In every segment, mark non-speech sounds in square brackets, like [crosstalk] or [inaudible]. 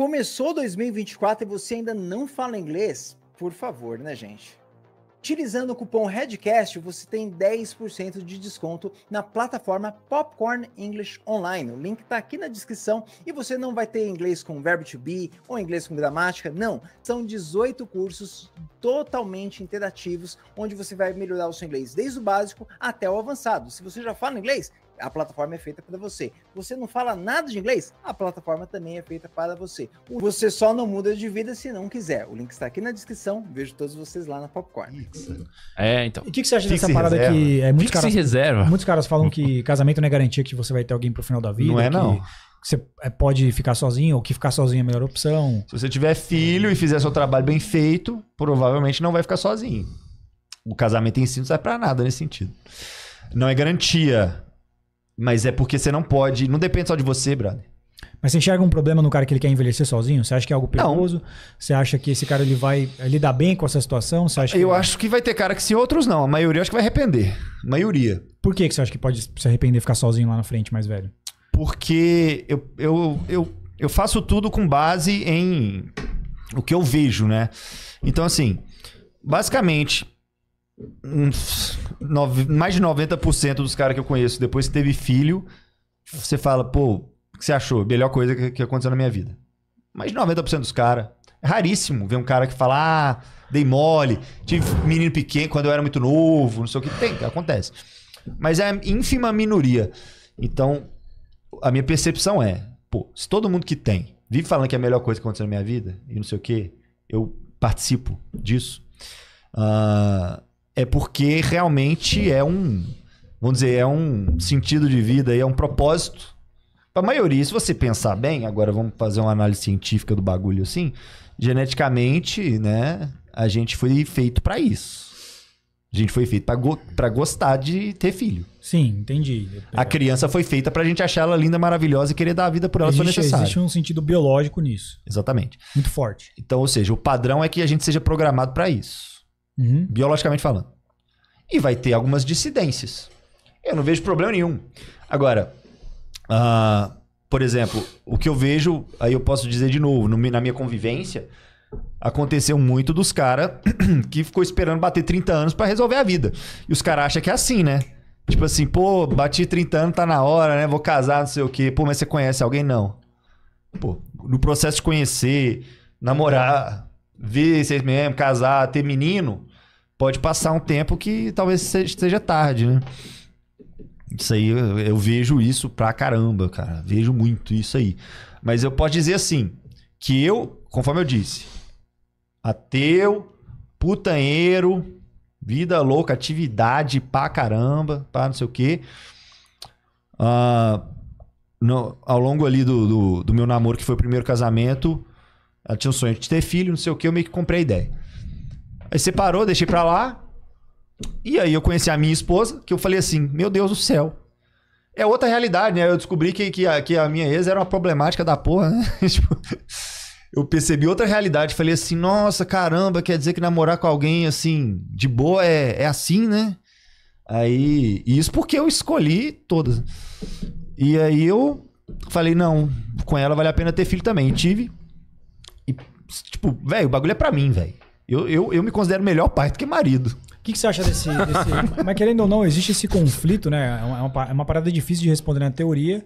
Começou 2024 e você ainda não fala inglês? Por favor, né, gente? Utilizando o cupom REDCAST, você tem 10% de desconto na plataforma Popcorn English Online. O link está aqui na descrição e você não vai ter inglês com verbo to be ou inglês com gramática, não. São 18 cursos totalmente interativos, onde você vai melhorar o seu inglês desde o básico até o avançado. Se você já fala inglês, a plataforma é feita para você. Você não fala nada de inglês? A plataforma também é feita para você. Você só não muda de vida se não quiser. O link está aqui na descrição. Vejo todos vocês lá na Popcorn. É, então. O que, que você acha que dessa parada reserva? que é muitos caras, reserva? Muitos caras falam que casamento não é garantia que você vai ter alguém pro final da vida. Não é não você é, pode ficar sozinho ou que ficar sozinho é a melhor opção. Se você tiver filho e fizer seu trabalho bem feito, provavelmente não vai ficar sozinho. O casamento em si não serve para nada nesse sentido. Não é garantia. Mas é porque você não pode. Não depende só de você, brother. Mas você enxerga um problema no cara que ele quer envelhecer sozinho? Você acha que é algo perigoso? Não. Você acha que esse cara ele vai lidar bem com essa situação? Você acha que... Eu acho que vai ter cara que se outros não. A maioria acho que vai arrepender. A maioria. Por que, que você acha que pode se arrepender e ficar sozinho lá na frente, mais velho? Porque eu, eu, eu, eu faço tudo com base em o que eu vejo, né? Então, assim, basicamente, nove, mais de 90% dos caras que eu conheço, depois que teve filho, você fala, pô, o que você achou? Melhor coisa que, que aconteceu na minha vida. Mais de 90% dos caras. É raríssimo ver um cara que fala, ah, dei mole, tive menino pequeno quando eu era muito novo, não sei o que. Tem, acontece. Mas é a ínfima minoria. Então, a minha percepção é, pô, se todo mundo que tem vive falando que é a melhor coisa que aconteceu na minha vida e não sei o que, eu participo disso. Uh, é porque realmente é um, vamos dizer, é um sentido de vida e é um propósito. Para a maioria, se você pensar bem, agora vamos fazer uma análise científica do bagulho assim, geneticamente, né, a gente foi feito para isso. A gente foi feito para go gostar de ter filho. Sim, entendi. A criança foi feita para a gente achar ela linda, maravilhosa e querer dar a vida por ela existe, se for necessário. Existe um sentido biológico nisso. Exatamente. Muito forte. Então, ou seja, o padrão é que a gente seja programado para isso uhum. biologicamente falando. E vai ter algumas dissidências. Eu não vejo problema nenhum. Agora, uh, por exemplo, o que eu vejo, aí eu posso dizer de novo, no, na minha convivência, aconteceu muito dos caras [clears throat] que ficou esperando bater 30 anos para resolver a vida. E os caras acham que é assim, né? Tipo assim, pô, bati 30 anos, tá na hora, né? Vou casar, não sei o quê. Pô, mas você conhece alguém? Não. Pô, no processo de conhecer, namorar, vir vocês mesmo, casar, ter menino, pode passar um tempo que talvez seja tarde, né? Isso aí, eu, eu vejo isso pra caramba, cara. Vejo muito isso aí. Mas eu posso dizer assim, que eu, conforme eu disse, ateu, putanheiro, vida louca, atividade pra caramba, pra não sei o quê. Uh, no, ao longo ali do, do, do meu namoro, que foi o primeiro casamento, ela tinha um sonho de ter filho, não sei o que, eu meio que comprei a ideia. Aí separou, deixei pra lá. E aí eu conheci a minha esposa, que eu falei assim: Meu Deus do céu. É outra realidade, né? Eu descobri que, que, a, que a minha ex era uma problemática da porra, né? [laughs] tipo, eu percebi outra realidade. Falei assim: Nossa, caramba, quer dizer que namorar com alguém assim, de boa, é, é assim, né? Aí, isso porque eu escolhi todas. E aí eu falei: Não, com ela vale a pena ter filho também. E tive. Tipo, velho, o bagulho é pra mim, velho. Eu, eu, eu me considero melhor pai do que marido. O que, que, você acha desse, desse... [laughs] Mas querendo ou não, existe esse conflito, né? É uma, é, é uma parada difícil de responder na teoria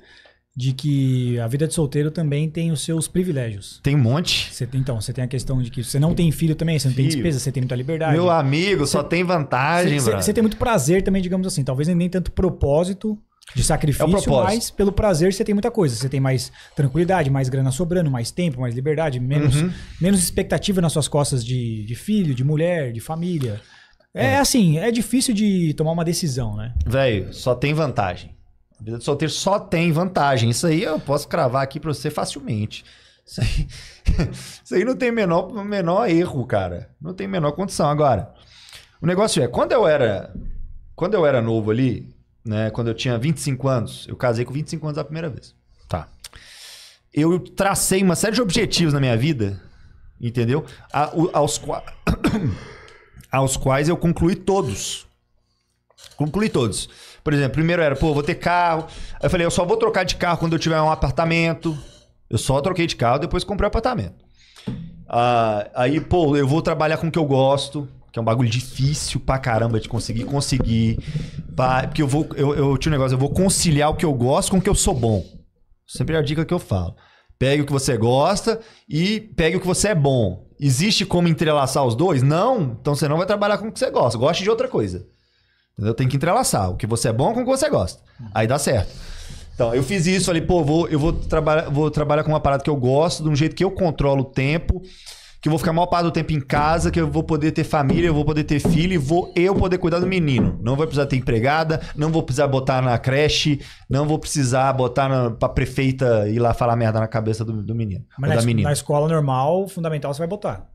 de que a vida de solteiro também tem os seus privilégios. Tem um monte. Você tem, então, você tem a questão de que você não tem filho também, você não filho. tem despesa, você tem muita liberdade. Meu amigo, você, só tem vantagem, Você, você tem muito prazer também, digamos assim. Talvez nem tanto propósito de sacrifício, é mas pelo prazer você tem muita coisa. Você tem mais tranquilidade, mais grana sobrando, mais tempo, mais liberdade, menos, uhum. menos expectativa nas suas costas de, de filho, de mulher, de família. É, é, assim, é difícil de tomar uma decisão, né? Velho, só tem vantagem. A vida de solteiro só tem vantagem. Isso aí eu posso cravar aqui pra você facilmente. Isso aí, [laughs] isso aí não tem menor, menor erro, cara. Não tem menor condição. Agora, o negócio é, quando eu era. Quando eu era novo ali, né, quando eu tinha 25 anos. Eu casei com 25 anos a primeira vez. Tá. Eu tracei uma série de objetivos na minha vida, entendeu? A, o, aos, [coughs] aos quais eu concluí todos. Concluí todos. Por exemplo, primeiro era, pô, vou ter carro. Aí eu falei, eu só vou trocar de carro quando eu tiver um apartamento. Eu só troquei de carro, depois comprei um apartamento. Ah, aí, pô, eu vou trabalhar com o que eu gosto que é um bagulho difícil pra caramba de conseguir, conseguir. Pra, porque eu vou, eu, eu tinha um negócio, eu vou conciliar o que eu gosto com o que eu sou bom. Sempre é a dica que eu falo. Pegue o que você gosta e pegue o que você é bom. Existe como entrelaçar os dois? Não. Então você não vai trabalhar com o que você gosta. Goste de outra coisa. Entendeu? Tem que entrelaçar o que você é bom com o que você gosta. Aí dá certo. Então, eu fiz isso, falei, pô, vou, eu vou, trabalhar, vou trabalhar com uma parada que eu gosto, de um jeito que eu controlo o tempo que eu vou ficar a maior parte do tempo em casa, que eu vou poder ter família, eu vou poder ter filho e vou eu poder cuidar do menino. Não vou precisar ter empregada, não vou precisar botar na creche, não vou precisar botar na, pra prefeita ir lá falar merda na cabeça do, do menino. Mas na, da menina. na escola normal, fundamental, você vai botar.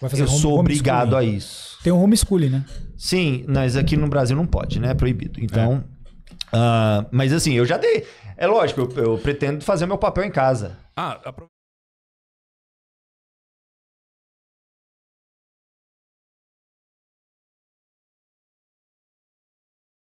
Vai fazer eu home, sou obrigado a isso. Tem um homeschooling, né? Sim, mas aqui no Brasil não pode, né? É proibido. Então. É. Uh, mas assim, eu já dei. É lógico, eu, eu pretendo fazer meu papel em casa. Ah,